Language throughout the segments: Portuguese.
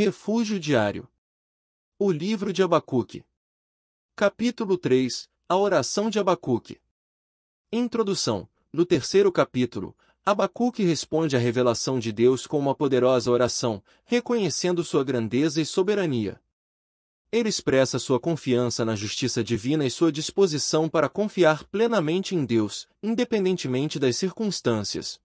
Refúgio Diário. O livro de Abacuque. Capítulo 3 A oração de Abacuque. Introdução. No terceiro capítulo, Abacuque responde à revelação de Deus com uma poderosa oração, reconhecendo sua grandeza e soberania. Ele expressa sua confiança na justiça divina e sua disposição para confiar plenamente em Deus, independentemente das circunstâncias.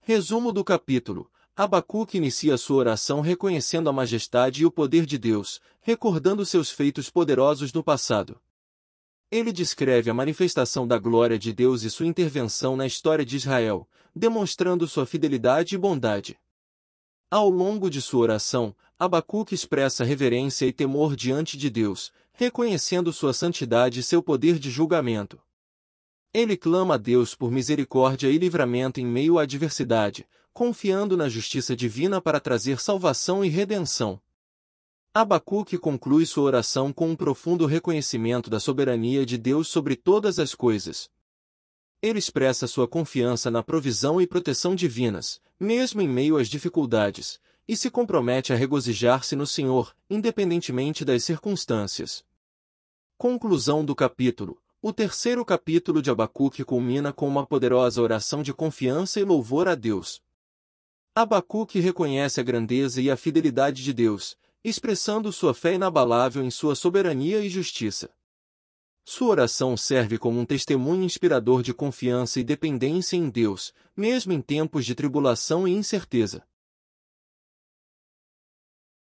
Resumo do capítulo: Abacuque inicia sua oração reconhecendo a majestade e o poder de Deus, recordando seus feitos poderosos no passado. Ele descreve a manifestação da glória de Deus e sua intervenção na história de Israel, demonstrando sua fidelidade e bondade. Ao longo de sua oração, Abacuque expressa reverência e temor diante de Deus, reconhecendo sua santidade e seu poder de julgamento. Ele clama a Deus por misericórdia e livramento em meio à adversidade, confiando na justiça divina para trazer salvação e redenção. Abacuque conclui sua oração com um profundo reconhecimento da soberania de Deus sobre todas as coisas. Ele expressa sua confiança na provisão e proteção divinas, mesmo em meio às dificuldades, e se compromete a regozijar-se no Senhor, independentemente das circunstâncias. Conclusão do capítulo o terceiro capítulo de Abacuque culmina com uma poderosa oração de confiança e louvor a Deus. Abacuque reconhece a grandeza e a fidelidade de Deus, expressando sua fé inabalável em sua soberania e justiça. Sua oração serve como um testemunho inspirador de confiança e dependência em Deus, mesmo em tempos de tribulação e incerteza.